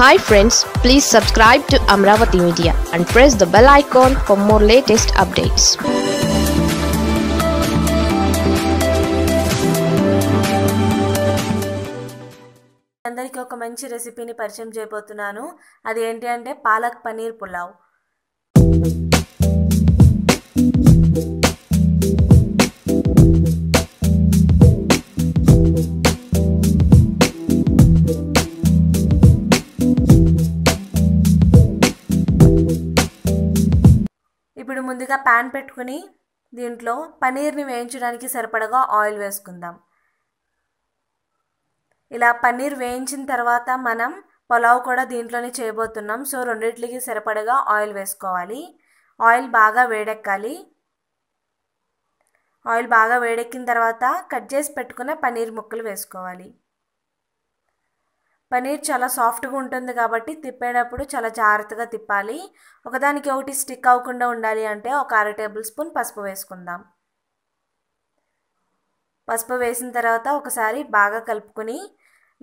hi friends please subscribe to Amaravati media and press the bell icon for more latest updates అందరికీ ఒక మంచి రెసిపీని పరిచయం చేయబోతున్నాను అది ఏంటి అంటే పాలక్ పన్నీర్ పులావ్ ఇప్పుడు ముందుగా ప్యాన్ పెట్టుకుని దీంట్లో పన్నీర్ని వేయించడానికి సరిపడగా ఆయిల్ వేసుకుందాం ఇలా పన్నీర్ వేయించిన తర్వాత మనం పులావ్ కూడా దీంట్లోనే చేయబోతున్నాం సో రెండింటికి సరిపడగా ఆయిల్ వేసుకోవాలి ఆయిల్ బాగా వేడెక్కాలి ఆయిల్ బాగా వేడెక్కిన తర్వాత కట్ చేసి పెట్టుకున్న పన్నీర్ ముక్కలు వేసుకోవాలి పనీర్ చాలా సాఫ్ట్గా ఉంటుంది కాబట్టి తిప్పేటప్పుడు చాలా జాగ్రత్తగా తిప్పాలి ఒకదానికి ఒకటి స్టిక్ అవ్వకుండా ఉండాలి అంటే ఒక అర టేబుల్ స్పూన్ పసుపు వేసుకుందాం పసుపు వేసిన తర్వాత ఒకసారి బాగా కలుపుకుని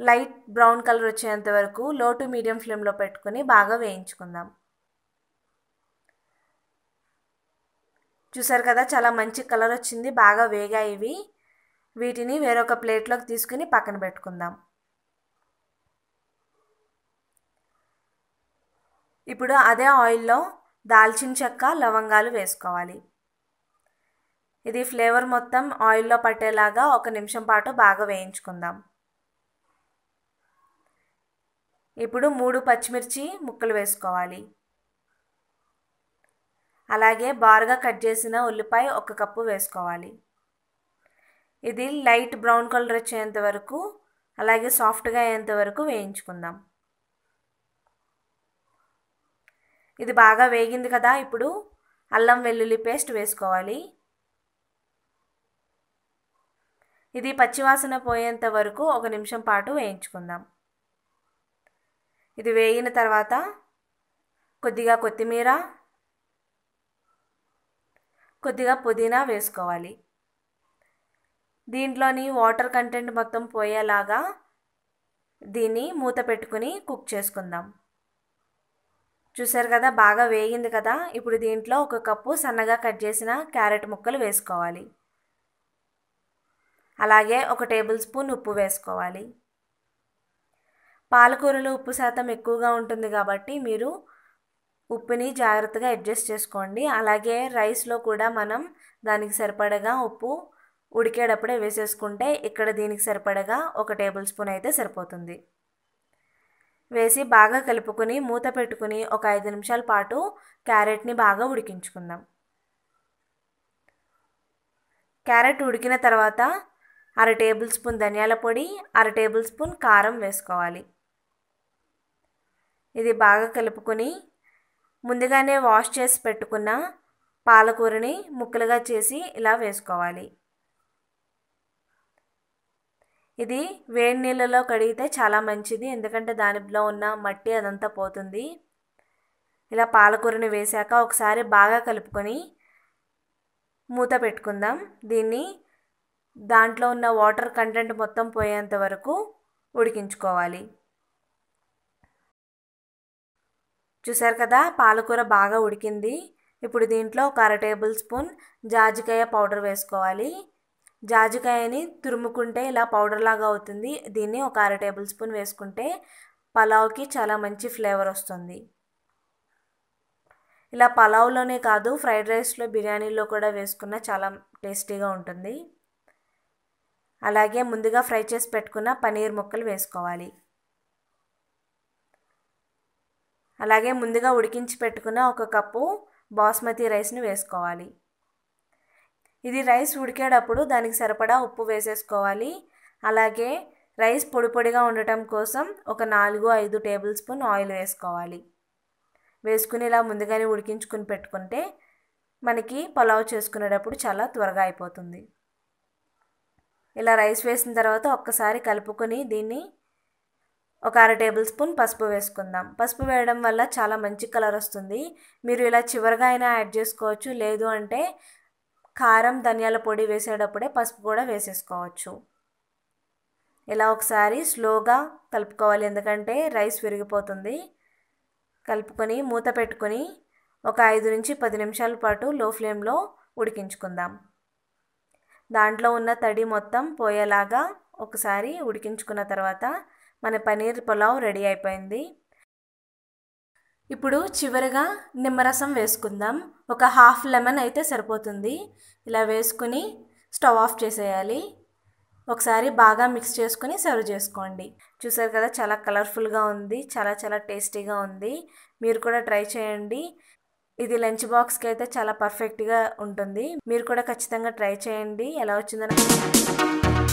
లైట్ బ్రౌన్ కలర్ వచ్చేంత వరకు లో టు మీడియం ఫ్లేమ్లో పెట్టుకుని బాగా వేయించుకుందాం చూసారు కదా చాలా మంచి కలర్ వచ్చింది బాగా వేగాయి ఇవి వీటిని వేరొక ప్లేట్లోకి తీసుకుని పక్కన పెట్టుకుందాం ఇప్పుడు అదే ఆయిల్లో దాల్చిన చెక్క లవంగాలు వేసుకోవాలి ఇది ఫ్లేవర్ మొత్తం ఆయిల్లో పట్టేలాగా ఒక నిమిషం పాటు బాగా వేయించుకుందాం ఇప్పుడు మూడు పచ్చిమిర్చి ముక్కలు వేసుకోవాలి అలాగే బారుగా కట్ చేసిన ఉల్లిపాయ ఒక కప్పు వేసుకోవాలి ఇది లైట్ బ్రౌన్ కలర్ వచ్చేంత వరకు అలాగే సాఫ్ట్గా అయ్యేంత వరకు వేయించుకుందాం ఇది బాగా వేగింది కదా ఇప్పుడు అల్లం వెల్లుల్లి పేస్ట్ వేసుకోవాలి ఇది పచ్చివాసన పోయేంత వరకు ఒక నిమిషం పాటు వేయించుకుందాం ఇది వేగిన తర్వాత కొద్దిగా కొత్తిమీర కొద్దిగా పుదీనా వేసుకోవాలి దీంట్లోని వాటర్ కంటెంట్ మొత్తం పోయేలాగా దీన్ని మూత పెట్టుకుని కుక్ చేసుకుందాం చూసారు కదా బాగా వేగింది కదా ఇప్పుడు దీంట్లో ఒక కప్పు సన్నగా కట్ చేసిన క్యారెట్ ముక్కలు వేసుకోవాలి అలాగే ఒక టేబుల్ స్పూన్ ఉప్పు వేసుకోవాలి పాలకూరలో ఉప్పు శాతం ఎక్కువగా ఉంటుంది కాబట్టి మీరు ఉప్పుని జాగ్రత్తగా అడ్జస్ట్ చేసుకోండి అలాగే రైస్లో కూడా మనం దానికి సరిపడగా ఉప్పు ఉడికేటప్పుడే వేసేసుకుంటే ఇక్కడ దీనికి సరిపడగా ఒక టేబుల్ స్పూన్ అయితే సరిపోతుంది వేసి బాగా కలుపుకుని మూత పెట్టుకుని ఒక ఐదు నిమిషాల పాటు క్యారెట్ని బాగా ఉడికించుకుందాం క్యారెట్ ఉడికిన తర్వాత అర టేబుల్ స్పూన్ ధనియాల పొడి అర టేబుల్ స్పూన్ కారం వేసుకోవాలి ఇది బాగా కలుపుకొని ముందుగానే వాష్ చేసి పెట్టుకున్న పాలకూరని ముక్కలుగా చేసి ఇలా వేసుకోవాలి ఇది వేడి నీళ్ళలో కడిగితే చాలా మంచిది ఎందుకంటే దానిలో ఉన్న మట్టి అదంతా పోతుంది ఇలా పాలకూరని వేశాక ఒకసారి బాగా కలుపుకొని మూత పెట్టుకుందాం దీన్ని దాంట్లో ఉన్న వాటర్ కంటెంట్ మొత్తం పోయేంత వరకు ఉడికించుకోవాలి చూసారు కదా పాలకూర బాగా ఉడికింది ఇప్పుడు దీంట్లో ఒక అర టేబుల్ స్పూన్ జాజికాయ పౌడర్ వేసుకోవాలి జాజికాయని తురుముకుంటే ఇలా పౌడర్ లాగా అవుతుంది దీన్ని ఒక అర టేబుల్ స్పూన్ వేసుకుంటే పలావ్కి చాలా మంచి ఫ్లేవర్ వస్తుంది ఇలా పలావ్లోనే కాదు ఫ్రైడ్ రైస్లో బిర్యానీలో కూడా వేసుకున్న చాలా టేస్టీగా ఉంటుంది అలాగే ముందుగా ఫ్రై చేసి పెట్టుకున్న పనీర్ ముక్కలు వేసుకోవాలి అలాగే ముందుగా ఉడికించి పెట్టుకున్న ఒక కప్పు బాస్మతి రైస్ని వేసుకోవాలి ఇది రైస్ ఉడికేటప్పుడు దానికి సరిపడా ఉప్పు వేసేసుకోవాలి అలాగే రైస్ పొడి పొడిగా ఉండటం కోసం ఒక నాలుగు ఐదు టేబుల్ స్పూన్ ఆయిల్ వేసుకోవాలి వేసుకుని ఇలా ముందుగానే ఉడికించుకుని పెట్టుకుంటే మనకి పలావ్ చేసుకునేటప్పుడు చాలా త్వరగా అయిపోతుంది ఇలా రైస్ వేసిన తర్వాత ఒక్కసారి కలుపుకొని దీన్ని ఒక అర టేబుల్ స్పూన్ పసుపు వేసుకుందాం పసుపు వేయడం వల్ల చాలా మంచి కలర్ వస్తుంది మీరు ఇలా చివరిగా అయినా యాడ్ చేసుకోవచ్చు లేదు అంటే కారం ధనియాల పొడి వేసేటప్పుడే పసుపు కూడా వేసేసుకోవచ్చు ఇలా ఒకసారి స్లోగా కలుపుకోవాలి ఎందుకంటే రైస్ విరిగిపోతుంది కలుపుకొని మూత పెట్టుకొని ఒక ఐదు నుంచి పది నిమిషాల పాటు లో ఫ్లేమ్లో ఉడికించుకుందాం దాంట్లో ఉన్న తడి మొత్తం పోయేలాగా ఒకసారి ఉడికించుకున్న తర్వాత మన పనీర్ పులావ్ రెడీ అయిపోయింది ఇప్పుడు చివరిగా నిమ్మరసం వేసుకుందాం ఒక హాఫ్ లెమన్ అయితే సరిపోతుంది ఇలా వేసుకుని స్టవ్ ఆఫ్ చేసేయాలి ఒకసారి బాగా మిక్స్ చేసుకుని సర్వ్ చేసుకోండి చూసారు కదా చాలా కలర్ఫుల్గా ఉంది చాలా చాలా టేస్టీగా ఉంది మీరు కూడా ట్రై చేయండి ఇది లంచ్ బాక్స్కి అయితే చాలా పర్ఫెక్ట్గా ఉంటుంది మీరు కూడా ఖచ్చితంగా ట్రై చేయండి ఎలా వచ్చిందని